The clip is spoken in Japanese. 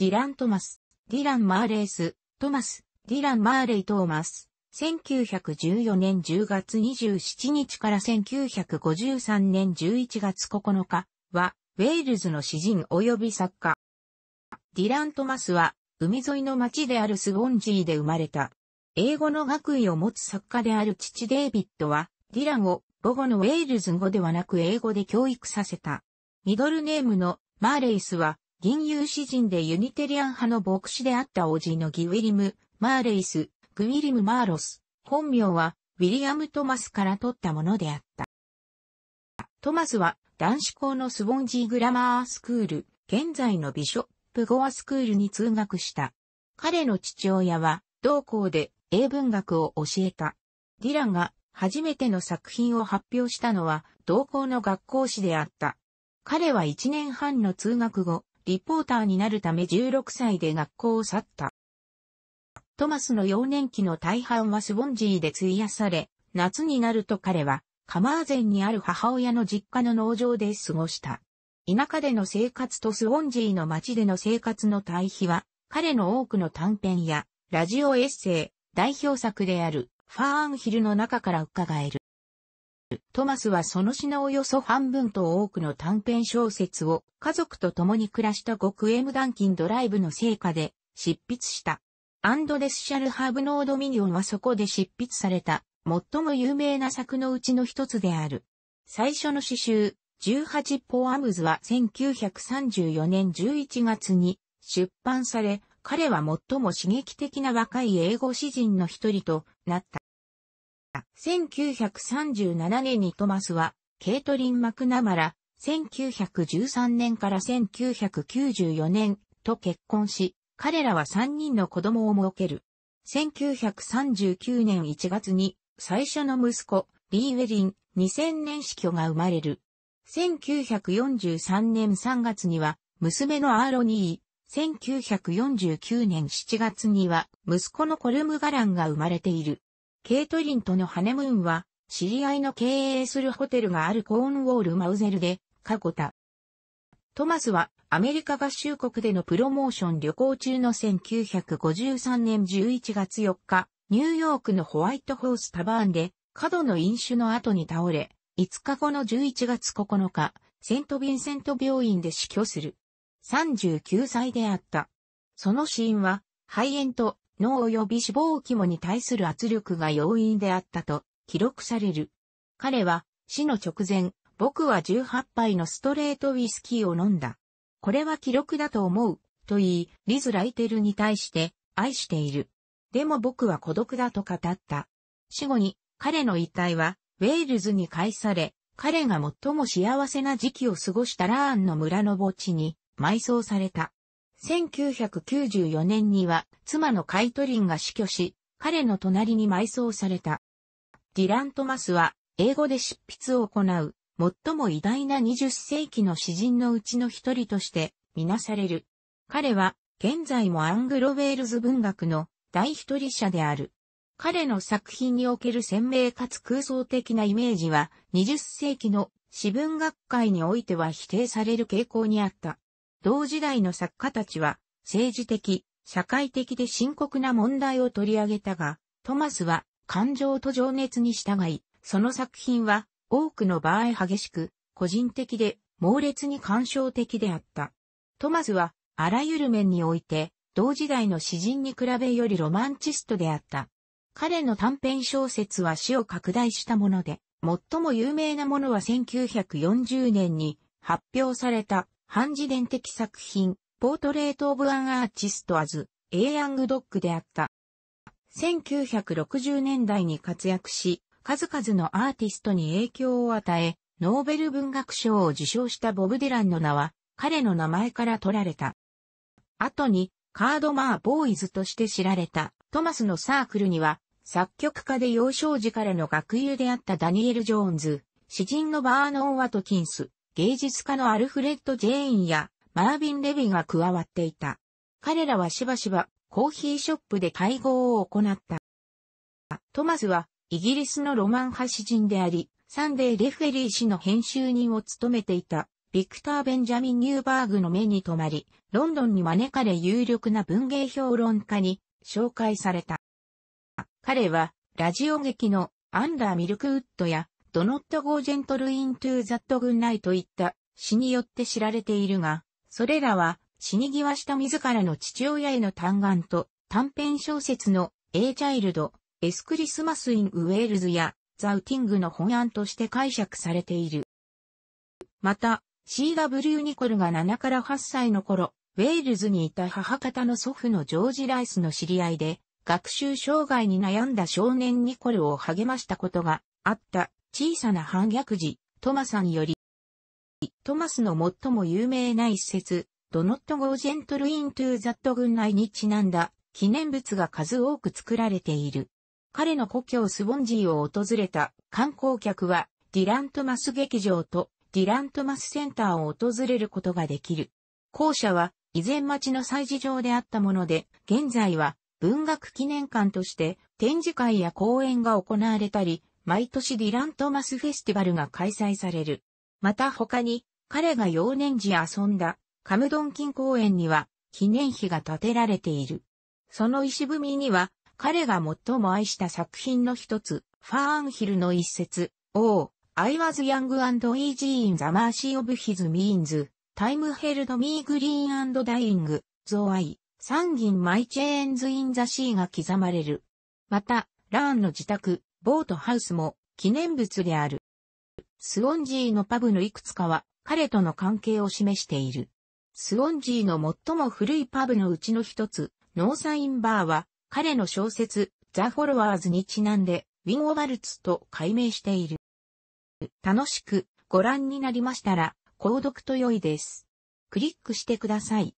ディラン・トマス、ディラン・マーレース、トマス、ディラン・マーレイ・トーマス。1914年10月27日から1953年11月9日は、ウェールズの詩人及び作家。ディラン・トマスは、海沿いの町であるスボンジーで生まれた。英語の学位を持つ作家である父デイビッドは、ディランを母語のウェールズ語ではなく英語で教育させた。ミドルネームのマーレイスは、銀融詩人でユニテリアン派の牧師であった叔父のギウィリム・マーレイス、グウィリム・マーロス、本名はウィリアム・トマスから取ったものであった。トマスは男子校のスボンジーグラマースクール、現在のビショップゴアスクールに通学した。彼の父親は同校で英文学を教えた。ディランが初めての作品を発表したのは同校の学校誌であった。彼は1年半の通学後、リポーターになるため16歳で学校を去った。トマスの幼年期の大半はスボンジーで費やされ、夏になると彼は、カマーゼンにある母親の実家の農場で過ごした。田舎での生活とスボンジーの街での生活の対比は、彼の多くの短編や、ラジオエッセイ、代表作である、ファーンヒルの中から伺える。トマスはその品およそ半分と多くの短編小説を家族と共に暮らした極 M ダンキンドライブの成果で執筆した。アンドレス・シャルハーブ・ノード・ミニオンはそこで執筆された最も有名な作のうちの一つである。最初の詩集、18ポアムズは1934年11月に出版され、彼は最も刺激的な若い英語詩人の一人となった。1937年にトマスは、ケイトリン・マクナマラ、1913年から1994年と結婚し、彼らは3人の子供を設ける。1939年1月に最初の息子、リー・ウェリン、2000年死去が生まれる。1943年3月には、娘のアーロニー、1949年7月には、息子のコルムガランが生まれている。ケイトリンとのハネムーンは、知り合いの経営するホテルがあるコーンウォール・マウゼルで、過去た。トマスは、アメリカ合衆国でのプロモーション旅行中の1953年11月4日、ニューヨークのホワイトホースタバーンで、過度の飲酒の後に倒れ、5日後の11月9日、セント・ヴィンセント病院で死去する。39歳であった。その死因は、肺炎と脳及び脂肪肝に対する圧力が要因であったと記録される。彼は死の直前、僕は18杯のストレートウィスキーを飲んだ。これは記録だと思う、と言い、リズ・ライテルに対して愛している。でも僕は孤独だと語った。死後に彼の遺体はウェールズに返され、彼が最も幸せな時期を過ごしたラーンの村の墓地に埋葬された。1994年には妻のカイトリンが死去し、彼の隣に埋葬された。ディラン・トマスは英語で執筆を行う最も偉大な20世紀の詩人のうちの一人としてみなされる。彼は現在もアングロウェールズ文学の第一人者である。彼の作品における鮮明かつ空想的なイメージは20世紀の詩文学界においては否定される傾向にあった。同時代の作家たちは、政治的、社会的で深刻な問題を取り上げたが、トマスは感情と情熱に従い、その作品は多くの場合激しく、個人的で猛烈に感傷的であった。トマスはあらゆる面において、同時代の詩人に比べよりロマンチストであった。彼の短編小説は詩を拡大したもので、最も有名なものは1940年に発表された半自伝的作品、ポートレート・オブ・アン・アーチスト・アズ、エイ・ヤング・ドッグであった。1960年代に活躍し、数々のアーティストに影響を与え、ノーベル文学賞を受賞したボブ・ディランの名は、彼の名前から取られた。後に、カードマー・ボーイズとして知られた、トマスのサークルには、作曲家で幼少時からの学友であったダニエル・ジョーンズ、詩人のバーノン・ワトキンス、芸術家のアルフレッド・ジェーンやマービン・レビが加わっていた。彼らはしばしばコーヒーショップで会合を行った。トマスはイギリスのロマン派詩人であり、サンデー・レフェリー氏の編集人を務めていたビクター・ベンジャミン・ニューバーグの目に留まり、ロンドンに招かれ有力な文芸評論家に紹介された。彼は、ラジオ劇のアンダー・ミルクウッドやドノットゴージェントルイントゥザットグンナイといった詩によって知られているが、それらは死に際した自らの父親への嘆願と短編小説のエイチャイルド、エスクリスマス・イン・ウェールズやザウティングの本案として解釈されている。また、CW ニコルが7から8歳の頃、ウェールズにいた母方の祖父のジョージ・ライスの知り合いで、学習障害に悩んだ少年ニコルを励ましたことがあった小さな反逆児、トマさんより、トマスの最も有名な一節、ドノットゴージェントルイントゥーザット軍内にちなんだ記念物が数多く作られている。彼の故郷スボンジーを訪れた観光客はディラントマス劇場とディラントマスセンターを訪れることができる。校舎は以前町の祭事場であったもので、現在は文学記念館として展示会や講演が行われたり、毎年ディラン・トマスフェスティバルが開催される。また他に、彼が幼年時遊んだカムドンキン公園には記念碑が建てられている。その石踏みには、彼が最も愛した作品の一つ、ファーンヒルの一節、Oh, I was young and easy in the mercy of his means, time held me green and dying, though I, 三銀マイチェーンズインザシーが刻まれる。また、ラーンの自宅、ボートハウスも記念物である。スウォンジーのパブのいくつかは彼との関係を示している。スウォンジーの最も古いパブのうちの一つ、ノーサインバーは彼の小説、ザ・フォロワーズにちなんで、ウィン・オバルツと改名している。楽しくご覧になりましたら、購読と良いです。クリックしてください。